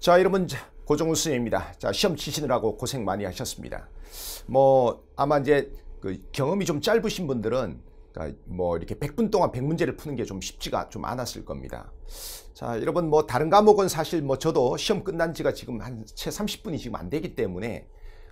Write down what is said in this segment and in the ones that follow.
자 여러분 고종훈 선생입니다. 님자 시험 치시느라고 고생 많이 하셨습니다. 뭐 아마 이제 그 경험이 좀 짧으신 분들은 그니까뭐 이렇게 100분 동안 100문제를 푸는 게 좀 쉽지가 좀 않았을 겁니다. 자 여러분 뭐 다른 과목은 사실 뭐 저도 시험 끝난 지가 지금 한 채 30분이 지금 안 되기 때문에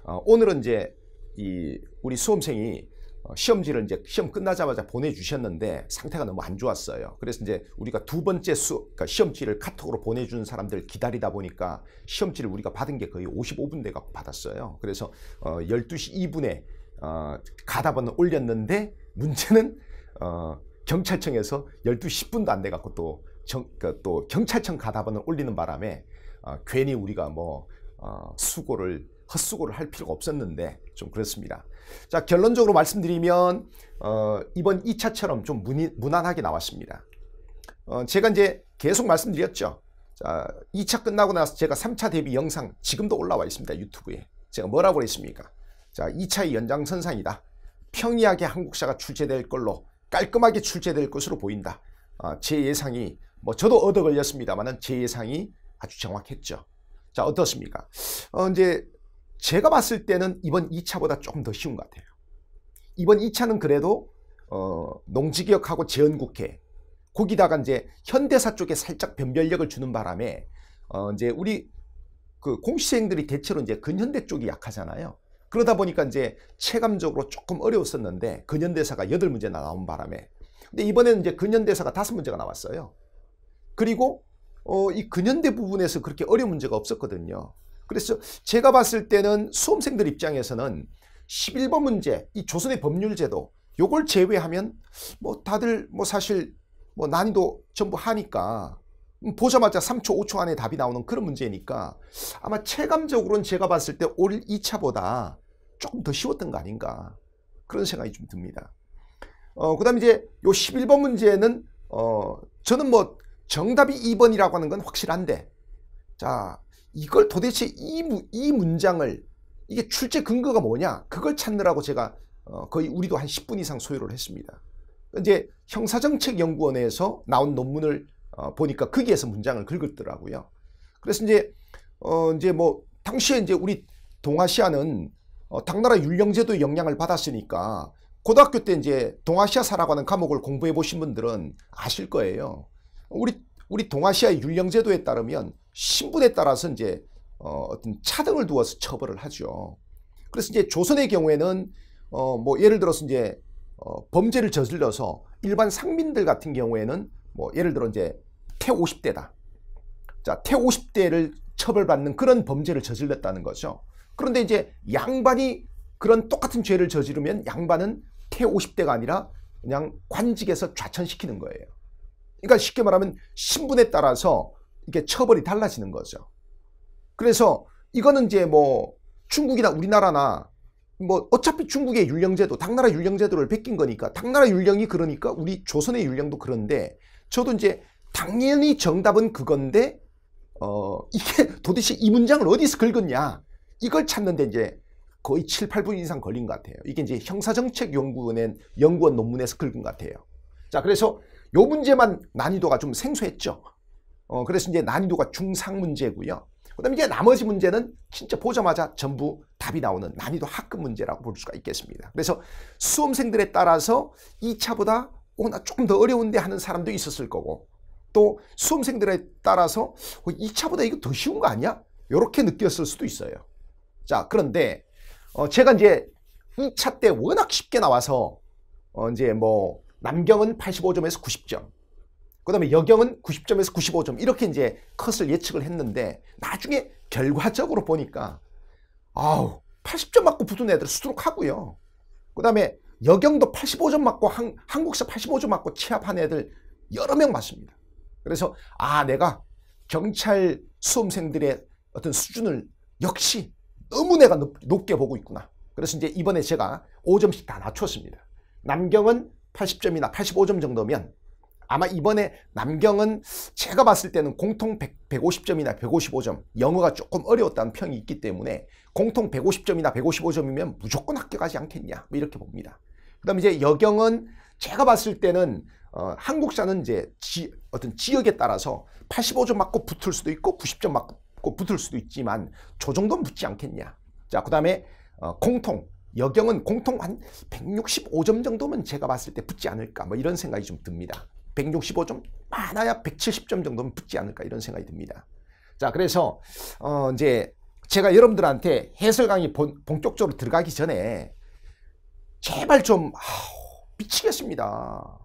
어, 오늘은 이제 이 우리 수험생이 어, 시험지를 이제 시험 끝나자마자 보내주셨는데 상태가 너무 안 좋았어요. 그래서 이제 우리가 두 번째 수, 그러니까 시험지를 카톡으로 보내주는 사람들 기다리다 보니까 시험지를 우리가 받은 게 거의 55분 돼갖고 받았어요. 그래서 어, 12시 2분에 어, 가답은 올렸는데 문제는 어, 경찰청에서 12시 10분도 안 돼갖고 또, 정, 그러니까 또 경찰청 가답안을 올리는 바람에 어, 괜히 우리가 뭐 어, 수고를 헛수고를 할 필요가 없었는데 좀 그렇습니다. 자 결론적으로 말씀드리면 어, 이번 2차처럼 좀 무니, 무난하게 나왔습니다. 어, 제가 이제 계속 말씀드렸죠. 자 2차 끝나고 나서 제가 3차 대비 영상 지금도 올라와 있습니다. 유튜브에. 제가 뭐라고 그랬습니까자 2차의 연장선상이다. 평이하게 한국사가 출제될 걸로 깔끔하게 출제될 것으로 보인다. 아, 제 예상이 뭐 저도 얻어 걸렸습니다만은 제 예상이 아주 정확했죠. 자 어떻습니까? 어, 이제 제가 봤을 때는 이번 2차보다 조금 더 쉬운 것 같아요. 이번 2차는 그래도 어, 농지개혁하고 재원국회 거기다가 이제 현대사 쪽에 살짝 변별력을 주는 바람에 어, 이제 우리 그 공시생들이 대체로 이제 근현대 쪽이 약하잖아요. 그러다 보니까 이제 체감적으로 조금 어려웠었는데 근현대사가 여덟 문제나 나온 바람에 근데 이번에는 이제 근현대사가 다섯 문제가 나왔어요. 그리고 어, 이 근현대 부분에서 그렇게 어려운 문제가 없었거든요. 그래서 제가 봤을 때는 수험생들 입장에서는 11번 문제, 이 조선의 법률 제도 요걸 제외하면 뭐 다들 뭐 사실 뭐 난이도 전부 하니까 음, 보자마자 3초, 5초 안에 답이 나오는 그런 문제니까 아마 체감적으로는 제가 봤을 때 올 2차보다 조금 더 쉬웠던 거 아닌가 그런 생각이 좀 듭니다. 어, 그 다음에 이제 요 11번 문제는 어, 저는 뭐 정답이 2번이라고 하는 건 확실한데 자 이걸 도대체 이, 이 문장을 이게 출제 근거가 뭐냐 그걸 찾느라고 제가 어, 거의 우리도 한 10분 이상 소요를 했습니다. 이제 형사정책연구원에서 나온 논문을 어, 보니까 거기에서 문장을 긁었더라고요. 그래서 이제 어 이제 뭐 당시에 이제 우리 동아시아는 어 당나라 율령제도의 영향을 받았으니까 고등학교 때 이제 동아시아사라고 하는 과목을 공부해 보신 분들은 아실 거예요. 우리 우리 동아시아의 율령제도에 따르면 신분에 따라서 이제 어, 어떤 차등을 두어서 처벌을 하죠. 그래서 이제 조선의 경우에는 어, 뭐 예를 들어서 이제 어, 범죄를 저질러서 일반 상민들 같은 경우에는 뭐 예를 들어 이제 태 50대다. 자, 태 50대를 처벌받는 그런 범죄를 저질렀다는 거죠. 그런데 이제 양반이 그런 똑같은 죄를 저지르면 양반은 태 50대가 아니라 그냥 관직에서 좌천시키는 거예요. 그러니까 쉽게 말하면 신분에 따라서 이게 처벌이 달라지는 거죠. 그래서 이거는 이제 뭐 중국이나 우리나라나 뭐 어차피 중국의 율령제도 당나라 율령제도를 베낀 거니까 당나라 율령이 그러니까 우리 조선의 율령도 그런데 저도 이제 당연히 정답은 그건데 어 이게 도대체 이 문장을 어디서 긁었냐 이걸 찾는데 이제 거의 7, 8분 이상 걸린 것 같아요. 이게 이제 형사정책연구원의 연구원 논문에서 긁은 것 같아요. 자 그래서 요 문제만 난이도가 좀 생소했죠. 어, 그래서 이제 난이도가 중상 문제고요. 그다음 에 이제 나머지 문제는 진짜 보자마자 전부 답이 나오는 난이도 학급 문제라고 볼 수가 있겠습니다. 그래서 수험생들에 따라서 2차보다 어, 나 조금 더 어려운데 하는 사람도 있었을 거고 또 수험생들에 따라서 어, 2차보다 이거 더 쉬운 거 아니야? 이렇게 느꼈을 수도 있어요. 자, 그런데 어, 제가 이제 2차 때 워낙 쉽게 나와서 어, 이제 뭐 남경은 85점에서 90점. 그 다음에 여경은 90점에서 95점. 이렇게 이제 컷을 예측을 했는데 나중에 결과적으로 보니까 아우, 80점 맞고 붙은 애들 수두룩하고요. 그 다음에 여경도 85점 맞고 한, 한국사 85점 맞고 취합한 애들 여러 명 맞습니다. 그래서 아 내가 경찰 수험생들의 어떤 수준을 역시 너무 내가 높, 게 보고 있구나. 그래서 이제 이번에 제가 5점씩 다 낮췄습니다. 남경은 80점이나 85점 정도면 아마 이번에 남경은 제가 봤을 때는 공통 100, 150점이나 155점 영어가 조금 어려웠다는 평이 있기 때문에 공통 150점이나 155점이면 무조건 합격하지 않겠냐 뭐 이렇게 봅니다. 그 다음 이제 여경은 제가 봤을 때는 어, 한국사는 이제 지, 어떤 지역에 따라서 85점 맞고 붙을 수도 있고 90점 맞고 붙을 수도 있지만 저 정도는 붙지 않겠냐. 자, 그 다음에 어, 공통 여경은 공통 한 165점 정도면 제가 봤을 때 붙지 않을까 뭐 이런 생각이 좀 듭니다. 165점 많아야 170점 정도면 붙지 않을까 이런 생각이 듭니다. 자 그래서 어 이제 제가 여러분들한테 해설 강의 본, 본격적으로 들어가기 전에 제발 좀 아우, 미치겠습니다.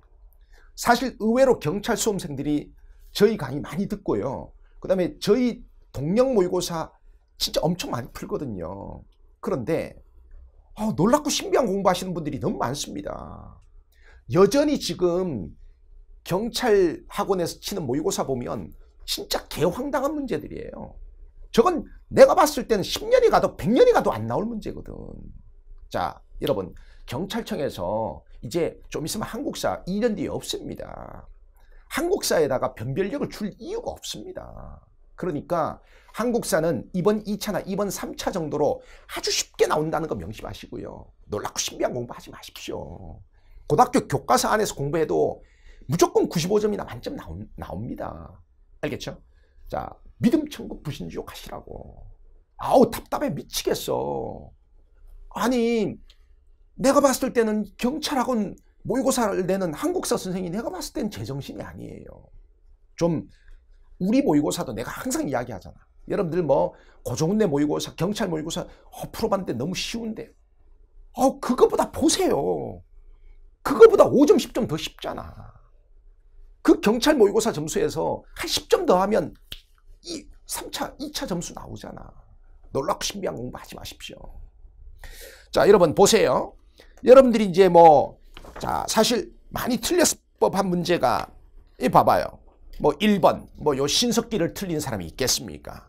사실 의외로 경찰 수험생들이 저희 강의 많이 듣고요. 그 다음에 저희 동력 모의고사 진짜 엄청 많이 풀거든요. 그런데 어, 놀랍고 신비한 공부하시는 분들이 너무 많습니다. 여전히 지금 경찰 학원에서 치는 모의고사 보면 진짜 개황당한 문제들이에요. 저건 내가 봤을 때는 10년이 가도 100년이 가도 안 나올 문제거든. 자, 여러분, 경찰청에서 이제 좀 있으면 한국사 2년 뒤에 없습니다. 한국사에다가 변별력을 줄 이유가 없습니다. 그러니까 한국사는 이번 2차나 이번 3차 정도로 아주 쉽게 나온다는 거 명심하시고요. 놀랍고 신비한 공부하지 마십시오. 고등학교 교과서 안에서 공부해도 무조건 95점이나 만점 나온, 나옵니다. 알겠죠? 자, 믿음 천국 부신지옥 하시라고. 아우 답답해 미치겠어. 아니 내가 봤을 때는 경찰학원 모의고사를 내는 한국사 선생이 내가 봤을 땐 제정신이 아니에요. 좀 우리 모의고사도 내가 항상 이야기하잖아. 여러분들 뭐고종대 모의고사, 경찰 모의고사 어, 풀어봤는데 너무 쉬운데. 어, 그거보다 보세요. 그거보다 5점, 10점 더 쉽잖아. 그 경찰 모의고사 점수에서 한 10점 더 하면 이 3차, 2차 점수 나오잖아. 놀랍고 신비한 공부하지 마십시오. 자, 여러분 보세요. 여러분들이 이제 뭐, 자, 사실 많이 틀렸을 법한 문제가, 이 봐봐요. 뭐 1번 뭐 요 신석기를 틀린 사람이 있겠습니까?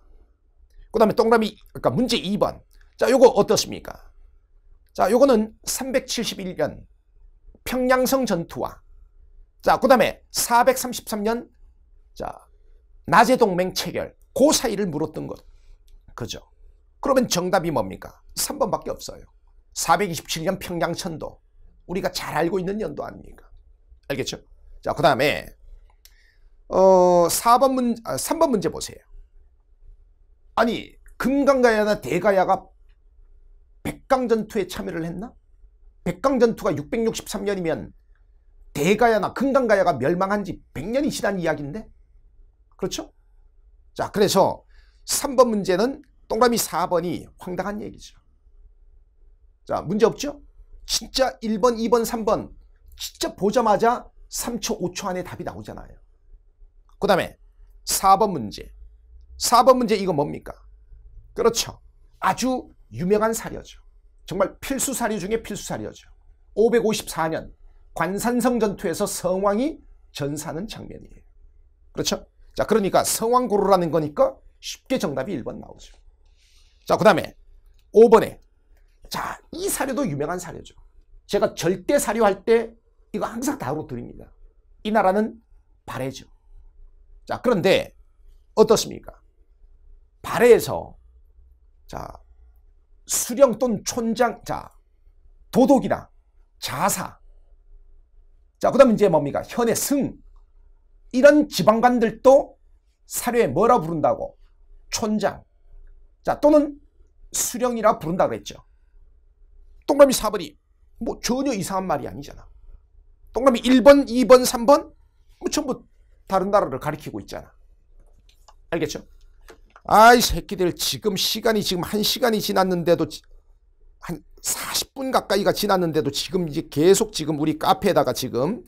그 다음에 동그라미 그러니까 문제 2번 자 요거 어떻습니까? 자 요거는 371년 평양성 전투와 자그 다음에 433년 자 나제 동맹 체결 그 사이를 물었던 것 그죠? 그러면 정답이 뭡니까? 3번밖에 없어요. 427년 평양천도 우리가 잘 알고 있는 연도 아닙니까? 알겠죠? 자, 그 다음에 어, 4번 문, 아, 3번 문제 보세요. 아니, 금강가야나 대가야가 백강전투에 참여를 했나? 백강전투가 663년이면 대가야나 금강가야가 멸망한 지 100년이 지난 이야기인데? 그렇죠? 자, 그래서 3번 문제는 동그라미 4번이 황당한 얘기죠. 자, 문제 없죠? 진짜 1번, 2번, 3번 진짜 보자마자 3초, 5초 안에 답이 나오잖아요. 그 다음에 4번 문제. 4번 문제 이거 뭡니까? 그렇죠. 아주 유명한 사료죠. 정말 필수 사료 중에 필수 사료죠. 554년 관산성 전투에서 성왕이 전사하는 장면이에요. 그렇죠? 자, 그러니까 성왕 고르라는 거니까 쉽게 정답이 1번 나오죠. 자, 그 다음에 5번에 자, 이 사료도 유명한 사료죠. 제가 절대 사료할 때 이거 항상 다루어 드립니다. 이 나라는 발해죠. 자, 그런데 어떻습니까? 발해에서 자, 수령 또는 촌장 자, 도덕이나 자사 자, 그다음 이제 뭡니까? 현의 승 이런 지방관들도 사료에 뭐라 부른다고? 촌장. 자, 또는 수령이라 부른다 그랬죠. 동그라미 4번이 뭐 전혀 이상한 말이 아니잖아. 동그라미 1번, 2번, 3번 뭐 전부 다른 나라를 가리키고 있잖아. 알겠죠? 아이 새끼들 지금 시간이 지금 한시간이 지났는데도 한 40분 가까이가 지났는데도 지금 이제 계속 지금 우리 카페에다가 지금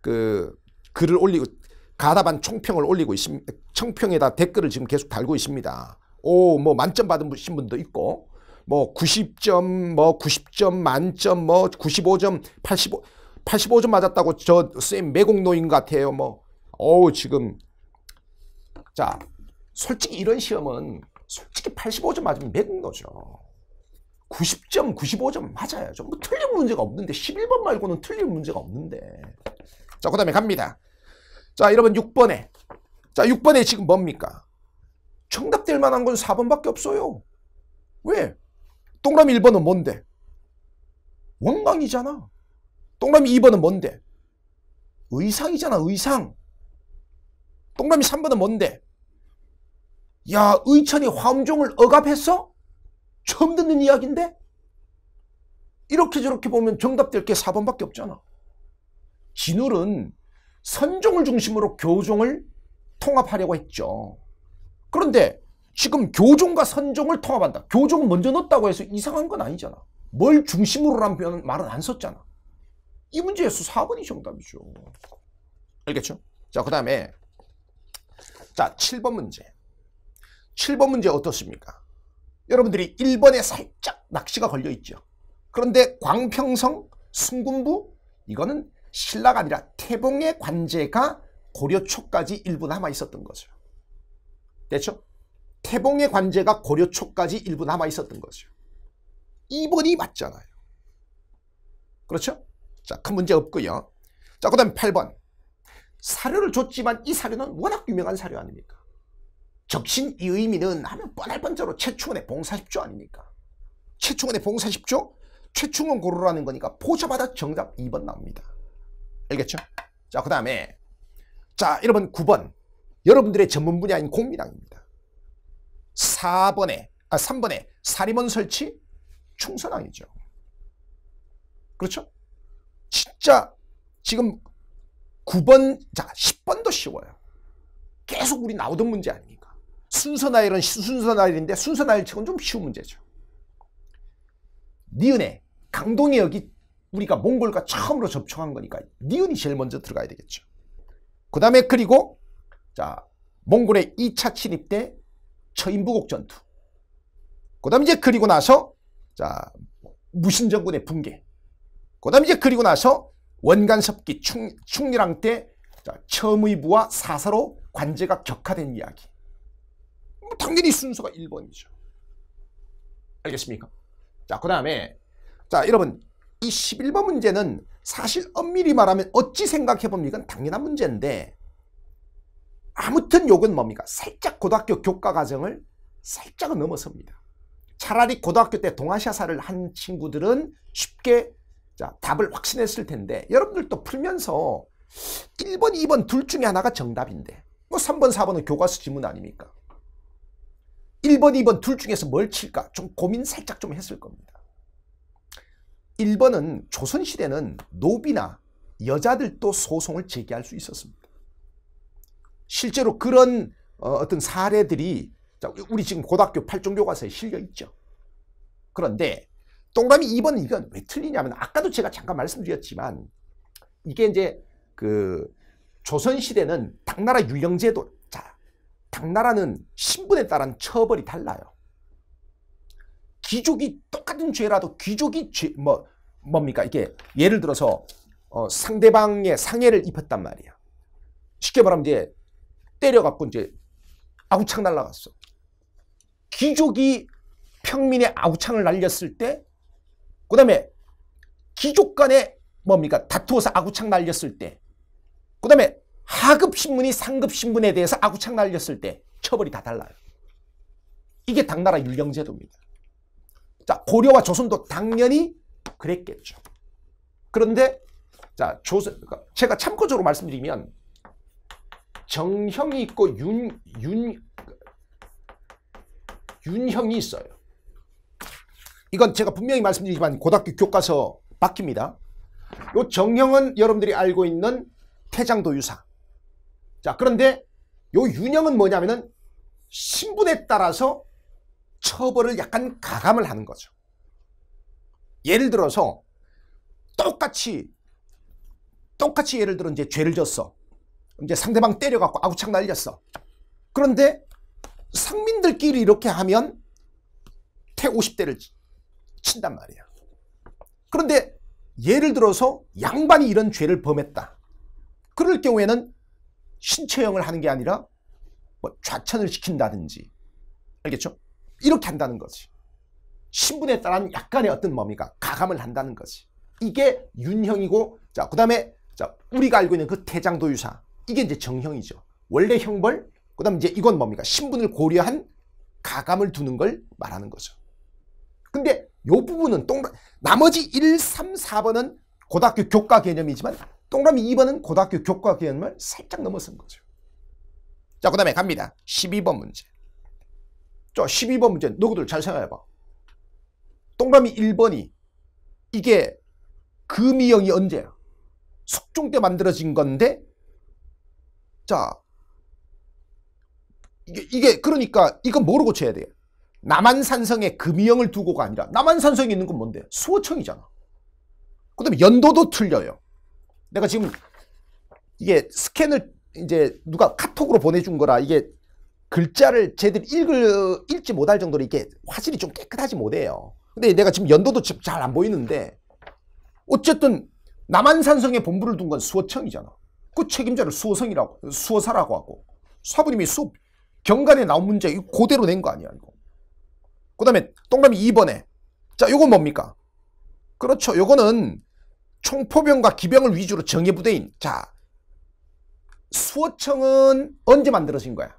그 글을 올리고 가다반 총평을 올리고 있습니다. 청평에다 댓글을 지금 계속 달고 있습니다. 오, 뭐 만점 받으신 분도 있고, 뭐 90점, 뭐 90점, 만점, 뭐 95점, 85, 85점 맞았다고 저 쌤 매국노인 같아요. 뭐 어우 지금 자 솔직히 이런 시험은 솔직히 85점 맞으면 맥은 거죠. 90점, 95점 맞아요. 전부 뭐 틀린 문제가 없는데 11번 말고는 틀린 문제가 없는데 자 그 다음에 갑니다. 자 여러분 6번에 자 6번에 지금 뭡니까? 정답될 만한 건 4번밖에 없어요. 왜? 동그라미 1번은 뭔데? 원광이잖아. 동그라미 2번은 뭔데? 의상이잖아 의상. 동그라미 3번은 뭔데? 야, 의천이 화엄종을 억압했어? 처음 듣는 이야기인데? 이렇게 저렇게 보면 정답될 게 4번밖에 없잖아. 진울은 선종을 중심으로 교종을 통합하려고 했죠. 그런데 지금 교종과 선종을 통합한다. 교종을 먼저 넣었다고 해서 이상한 건 아니잖아. 뭘 중심으로라는 말은 안 썼잖아. 이 문제에서 4번이 정답이죠. 알겠죠? 자, 그 다음에 자, 7번 문제. 7번 문제 어떻습니까? 여러분들이 1번에 살짝 낚시가 걸려 있죠. 그런데 광평성, 순군부 이거는 신라가 아니라 태봉의 관제가 고려 초까지 일부 남아 있었던 거죠. 됐죠? 태봉의 관제가 고려 초까지 일부 남아 있었던 거죠. 2번이 맞잖아요. 그렇죠? 자, 큰 문제 없고요. 자, 그 다음 8번. 사료를 줬지만 이 사료는 워낙 유명한 사료 아닙니까? 적신 이 의미는 하면 뻔할 번째로 최충원의 봉사 1조 아닙니까? 최충원의 봉사 1조 최충원 고르라는 거니까 포셔받아 정답 2번 나옵니다. 알겠죠? 자, 그 다음에 자, 여러분 9번 여러분들의 전문 분야인 공민왕입니다. 4번에, 아 3번에 사리문 설치 충선왕이죠. 그렇죠? 진짜 지금 9번, 자, 10번도 쉬워요. 계속 우리 나오던 문제 아닙니까? 순서나일은 순서나일인데 순서나일 치곤 좀 쉬운 문제죠. 니은에 강동이 여기 우리가 몽골과 처음으로 접촉한 거니까 니은이 제일 먼저 들어가야 되겠죠. 그 다음에 그리고 자 몽골의 2차 침입 때 처인부곡 전투 그 다음 이제 그리고 나서 자 무신정군의 붕괴 그 다음 이제 그리고 나서 원간섭기 충, 충리랑 때처음의부와 사사로 관제가 격화된 이야기. 뭐 당연히 순서가 1번이죠. 알겠습니까? 자, 그 다음에 자 여러분 이 11번 문제는 사실 엄밀히 말하면 어찌 생각해봅니까 당연한 문제인데 아무튼 요건 뭡니까? 살짝 고등학교 교과 과정을 살짝은 넘어섭니다. 차라리 고등학교 때 동아시아사를 한 친구들은 쉽게 자, 답을 확신했을 텐데 여러분들도 풀면서 1번, 2번 둘 중에 하나가 정답인데 뭐 3번, 4번은 교과서 지문 아닙니까? 1번, 2번 둘 중에서 뭘 칠까? 좀 고민 살짝 좀 했을 겁니다. 1번은 조선시대는 노비나 여자들도 소송을 제기할 수 있었습니다. 실제로 그런 어, 어떤 사례들이 우리 지금 고등학교 8종 교과서에 실려 있죠. 그런데 동그라미 2번은 이건 왜 틀리냐면 아까도 제가 잠깐 말씀드렸지만 이게 이제 그 조선시대는 당나라 유령제도 자 당나라는 신분에 따른 처벌이 달라요. 귀족이 똑같은 죄라도 귀족이 죄, 뭐 뭡니까 이게 예를 들어서 어, 상대방의 상해를 입혔단 말이야. 쉽게 말하면 이제 때려갖고 이제 아우창 날라갔어. 귀족이 평민의 아우창을 날렸을 때그 다음에 귀족 간에 뭡니까? 다투어서 아구창 날렸을 때. 그 다음에 하급 신문이 상급 신문에 대해서 아구창 날렸을 때 처벌이 다 달라요. 이게 당나라 율령제도입니다. 자, 고려와 조선도 당연히 그랬겠죠. 그런데 자, 조선 그러니까 제가 참고적으로 말씀드리면 정형이 있고 윤 윤 윤형이 있어요. 이건 제가 분명히 말씀드리지만 고등학교 교과서 바뀝니다. 요 정형은 여러분들이 알고 있는 태장도 유사. 자, 그런데 요 윤형은 뭐냐면은 신분에 따라서 처벌을 약간 가감을 하는 거죠. 예를 들어서 똑같이 똑같이 예를 들어 이제 죄를 졌어. 이제 상대방 때려갖고 아구창 날렸어. 그런데 상민들끼리 이렇게 하면 태 50대를 친단 말이야 그런데 예를 들어서 양반이 이런 죄를 범했다. 그럴 경우에는 신체형을 하는 게 아니라 뭐 좌천을 시킨다든지 알겠죠? 이렇게 한다는 거지. 신분에 따른 약간의 어떤 뭡니까? 가감을 한다는 거지. 이게 윤형이고 자, 그다음에 자, 우리가 알고 있는 그 태장도유사. 이게 이제 정형이죠. 원래 형벌, 그다음 에 이제 이건 뭡니까? 신분을 고려한 가감을 두는 걸 말하는 거죠. 근데 요 부분은 동그라 나머지 1, 3, 4번은 고등학교 교과 개념이지만 동그라미 2번은 고등학교 교과 개념을 살짝 넘어선 거죠. 자, 그 다음에 갑니다. 12번 문제. 저 12번 문제 누구들잘 생각해봐. 동그라미 1번이 이게 금이형이 언제야? 숙종 때 만들어진 건데 자 이게, 이게 그러니까 이건 뭐로 고쳐야 돼요? 남한산성에 금이형을 두고가 아니라 남한산성에 있는 건 뭔데? 수호청이잖아. 그 다음에 연도도 틀려요. 내가 지금 이게 스캔을 이제 누가 카톡으로 보내준 거라 이게 글자를 제대로 읽을, 읽지 못할 정도로 이게 화질이 좀 깨끗하지 못해요. 근데 내가 지금 연도도 잘 안 보이는데 어쨌든 남한산성에 본부를 둔 건 수호청이잖아. 그 책임자를 수호성이라고, 수호사라고 하고 사부님이 수경관에 나온 문제 이거 그대로 낸 거 아니야 이거. 그 다음에 동그라미 2번에 자 요건 뭡니까? 그렇죠 요거는 총포병과 기병을 위주로 정예부대인 자 수호청은 언제 만들어진 거야?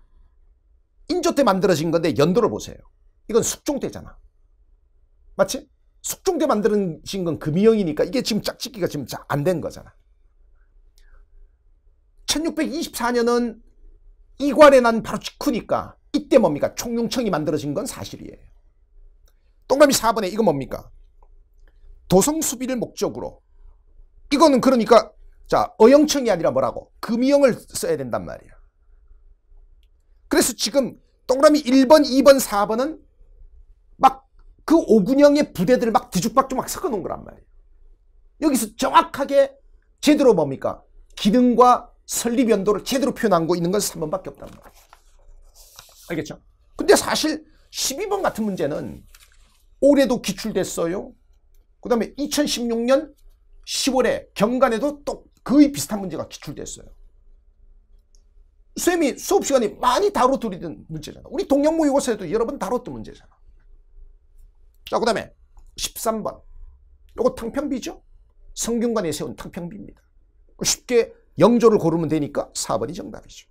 인조 때 만들어진 건데 연도를 보세요 이건 숙종 때잖아 맞지? 숙종 때 만들어진 건 금이형이니까 이게 지금 짝짓기가 지금 안된 거잖아 1624년은 이괄에 난 바로 직후니까 이때 뭡니까? 총룡청이 만들어진 건 사실이에요 동그라미 4번에 이거 뭡니까? 도성 수비를 목적으로. 이거는 그러니까 자 어영청이 아니라 뭐라고? 금이형을 써야 된단 말이야. 그래서 지금 동그라미 1번, 2번, 4번은 막 그5군형의 부대들을 막 뒤죽박죽 막 섞어 놓은 거란 말이야. 여기서 정확하게 제대로 뭡니까? 기능과 설립 연도를 제대로 표현한 거 있는 건 3번밖에 없단 말이야. 알겠죠? 근데 사실 12번 같은 문제는 올해도 기출됐어요. 그 다음에 2016년 10월에 경관에도또 거의 비슷한 문제가 기출됐어요. 쌤이 수업 시간에 많이 다뤄드리던 문제잖아. 우리 동양모의고사에도 여러 번 다뤘던 문제잖아. 자, 그 다음에 13번. 요거 탕평비죠? 성균관에 세운 탕평비입니다. 그 쉽게 영조를 고르면 되니까 4번이 정답이죠.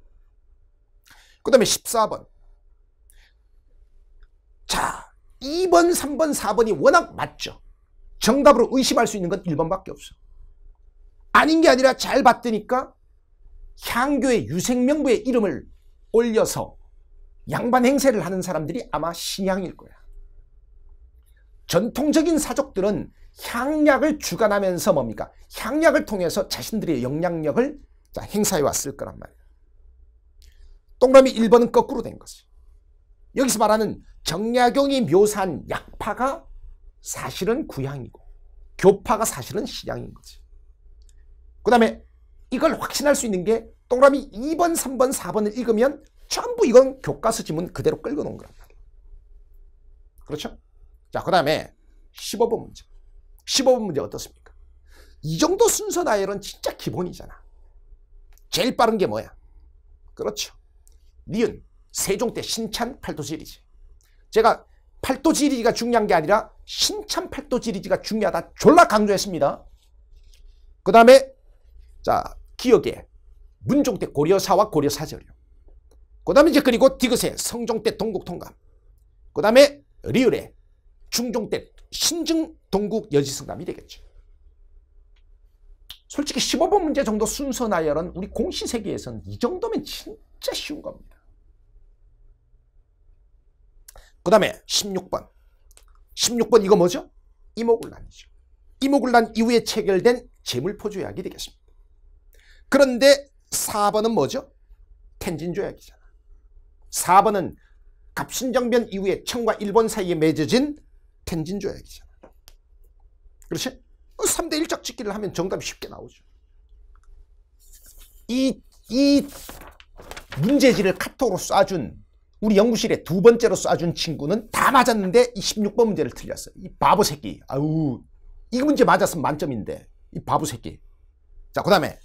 그 다음에 14번. 자, 2번, 3번, 4번이 워낙 맞죠. 정답으로 의심할 수 있는 건 1번밖에 없어. 아닌 게 아니라 잘 봤더니까 향교의 유생명부의 이름을 올려서 양반 행세를 하는 사람들이 아마 신양일 거야. 전통적인 사족들은 향약을 주관하면서 뭡니까? 향약을 통해서 자신들의 영향력을 행사해 왔을 거란 말이야. 동그라미 1번은 거꾸로 된 거지. 여기서 말하는 정약용이 묘사한 약파가 사실은 구향이고 교파가 사실은 시양인 거지. 그 다음에 이걸 확신할 수 있는 게 동그라미 2번, 3번, 4번을 읽으면 전부 이건 교과서 지문 그대로 끌고 놓은 거란 말이야. 그렇죠? 자, 그 다음에 15번 문제. 15번 문제 어떻습니까? 이 정도 순서 나열은 진짜 기본이잖아. 제일 빠른 게 뭐야? 그렇죠. 니은, 세종 때 신찬 팔도시리지 제가 팔도 지리지가 중요한 게 아니라 신참 팔도 지리지가 중요하다 졸라 강조했습니다. 그 다음에 자 기억에 문종 때 고려사와 고려사절이요. 그 다음에 이제 그리고 디귿의 성종 때 동국통감. 그 다음에 리을의 중종 때 신증 동국 여지승감이 되겠죠. 솔직히 15번 문제 정도 순서 나열은 우리 공시 세계에서는 이 정도면 진짜 쉬운 겁니다. 그 다음에 16번. 16번 이거 뭐죠? 이모굴란이죠. 이모굴란 이후에 체결된 재물포 조약이 되겠습니다. 그런데 4번은 뭐죠? 텐진 조약이잖아. 4번은 갑신정변 이후에 청과 일본 사이에 맺어진 텐진 조약이잖아. 그렇지? 3대 1적 짓기를 하면 정답이 쉽게 나오죠. 이, 이 문제지를 카톡으로 쏴준 우리 연구실에 두 번째로 쏴준 친구는 다 맞았는데 이 16번 문제를 틀렸어. 요이 바보 새끼. 아우. 이 문제 맞았으면 만점인데. 이 바보 새끼. 자, 그 다음에.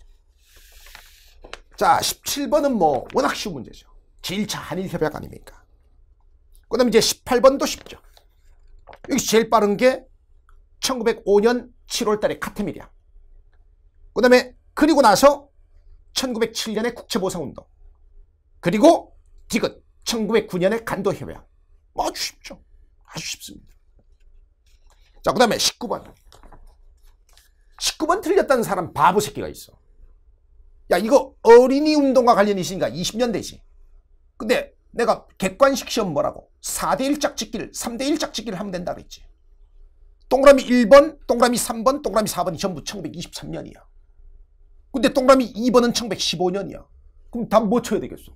자, 17번은 뭐, 워낙 쉬운 문제죠. 제1차 한일협약 아닙니까? 그 다음에 이제 18번도 쉽죠. 여기 제일 빠른 게 1905년 7월 달에 카테밀이야. 그 다음에, 그리고 나서 1907년에 국채보상운동. 그리고 디귿. 1909년에 간도 협약. 아주 쉽죠. 아주 쉽습니다. 자, 그 다음에 19번. 19번 틀렸다는 사람 바보 새끼가 있어. 야, 이거 어린이 운동과 관련 이시니까 20년대지. 근데 내가 객관식 시험 뭐라고? 4대1 짝짓기를, 3대1 짝짓기를 하면 된다 그랬지. 동그라미 1번, 동그라미 3번, 동그라미 4번이 전부 1923년이야. 근데 동그라미 2번은 1915년이야. 그럼 답 뭐 쳐야 되겠어?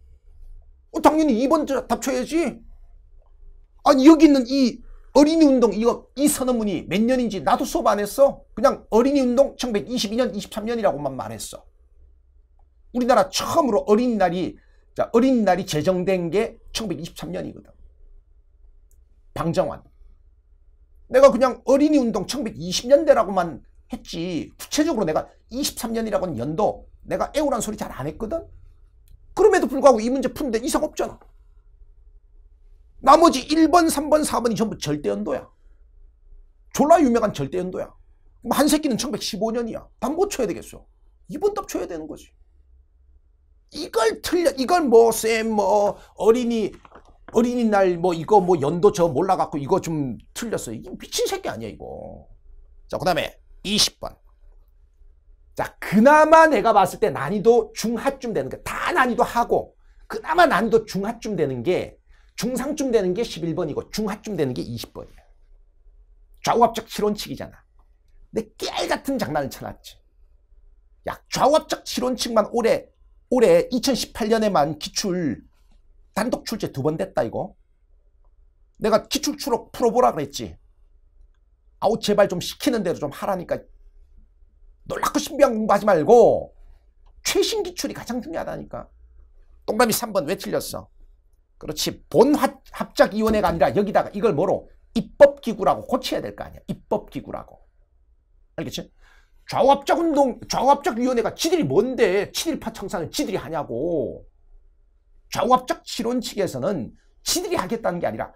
어, 당연히 2번 답쳐야지. 아니 여기 있는 이 어린이 운동 이거 이 선언문이 몇 년인지 나도 수업 안 했어. 그냥 어린이 운동 1922년 23년이라고만 말했어. 우리나라 처음으로 어린날이 자, 어린날이 제정된 게 1923년이거든. 방정환. 내가 그냥 어린이 운동 1920년대라고만 했지. 구체적으로 내가 23년이라고는 연도 내가 애우란 소리 잘 안 했거든. 그럼에도 불구하고 이 문제 푸는데 이상 없잖아. 나머지 1번, 3번, 4번이 전부 절대연도야. 졸라 유명한 절대연도야. 한 새끼는 1915년이야. 담보 쳐야 되겠어. 이번 답 쳐야 되는 거지. 이걸 틀려. 이걸 뭐, 쌤, 뭐, 어린이, 어린이날 뭐 이거 뭐 연도 저 몰라갖고 이거 좀 틀렸어요. 미친 새끼 아니야, 이거. 자, 그 다음에 20번. 자, 그나마 내가 봤을 때 난이도 중하쯤 되는 게, 다 난이도 하고, 그나마 난이도 중하쯤 되는 게, 중상쯤 되는 게 11번이고, 중하쯤 되는 게 20번이야. 좌우합적 실온칙이잖아. 내 깨알 같은 장난을 쳐놨지. 야, 좌우합적 실온칙만 올해, 올해 2018년에만 기출, 단독 출제 두 번 됐다, 이거. 내가 기출 추록 풀어보라 그랬지. 아우, 제발 좀 시키는 대로 좀 하라니까 놀랍고 신비한 공부하지 말고 최신 기출이 가장 중요하다니까. 동그라미 3번 왜 틀렸어? 그렇지. 본 합작위원회가 아니라 여기다가 이걸 뭐로? 입법기구라고 고쳐야 될 거 아니야. 입법기구라고. 알겠지? 좌우합작 운동, 좌우합작 위원회가 지들이 뭔데 친일파 청산을 지들이 하냐고. 좌우합작 실론 측에서는 지들이 하겠다는 게 아니라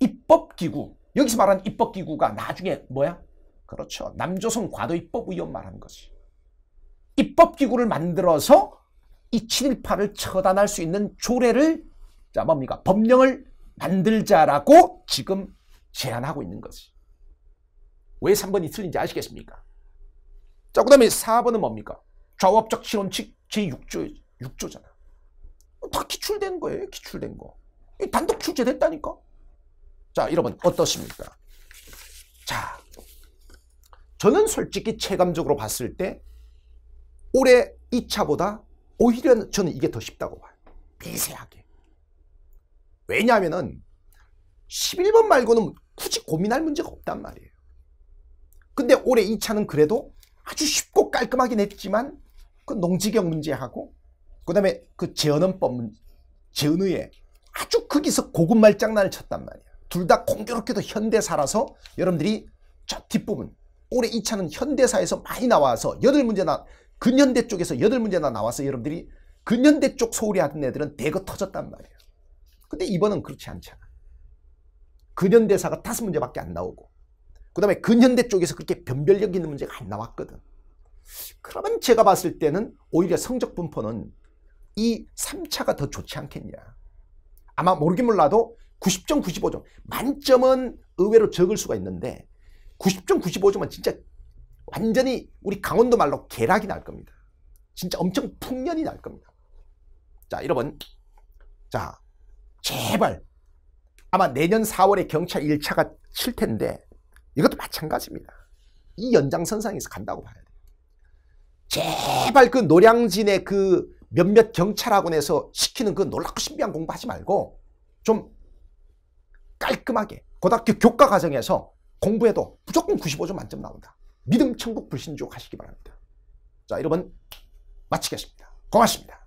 입법기구. 여기서 말하는 입법기구가 나중에 뭐야? 그렇죠. 남조선 과도입법 의원 말하는 거지. 입법기구를 만들어서 이 7.18을 처단할 수 있는 조례를 자 뭡니까? 법령을 만들자라고 지금 제안하고 있는 거지. 왜 3번이 틀린지 아시겠습니까? 자, 그 다음에 4번은 뭡니까? 좌우적 신원칙 제6조, 6조잖아. 어, 다 기출된 거예요, 기출된 거. 단독 출제됐다니까? 자, 여러분, 어떻습니까? 자, 저는 솔직히 체감적으로 봤을 때 올해 2차보다 오히려 저는 이게 더 쉽다고 봐요. 미세하게. 왜냐하면 11번 말고는 굳이 고민할 문제가 없단 말이에요. 근데 올해 2차는 그래도 아주 쉽고 깔끔하긴 했지만 그 농지경 문제하고 그다음에 그 재헌헌법 재헌의에 아주 거기서 고급 말장난을 쳤단 말이에요. 둘 다 공교롭게도 현대살아서 여러분들이 저 뒷부분 올해 2차는 현대사에서 많이 나와서 여덟 문제나 근현대 쪽에서 여덟 문제나 나와서 여러분들이 근현대 쪽 소홀히 하던 애들은 대거 터졌단 말이에요. 근데 이번은 그렇지 않잖아. 근현대사가 다섯 문제밖에 안 나오고 그 다음에 근현대 쪽에서 그렇게 변별력 있는 문제가 안 나왔거든. 그러면 제가 봤을 때는 오히려 성적 분포는 이 3차가 더 좋지 않겠냐. 아마 모르긴 몰라도 90점, 95점. 만점은 의외로 적을 수가 있는데 90점, 95점은 진짜 완전히 우리 강원도 말로 계락이날 겁니다. 진짜 엄청 풍년이 날 겁니다. 자, 여러분. 자, 제발. 아마 내년 4월에 경찰 1차가 칠 텐데 이것도 마찬가지입니다. 이 연장선상에서 간다고 봐야 돼요. 제발 그 노량진의 그 몇몇 경찰학원에서 시키는 그 놀랍고 신비한 공부하지 말고 좀 깔끔하게 고등학교 교과 과정에서 공부해도 무조건 95점 만점 나온다. 믿음 천국 불신주 하시기 바랍니다. 자, 여러분 마치겠습니다. 고맙습니다.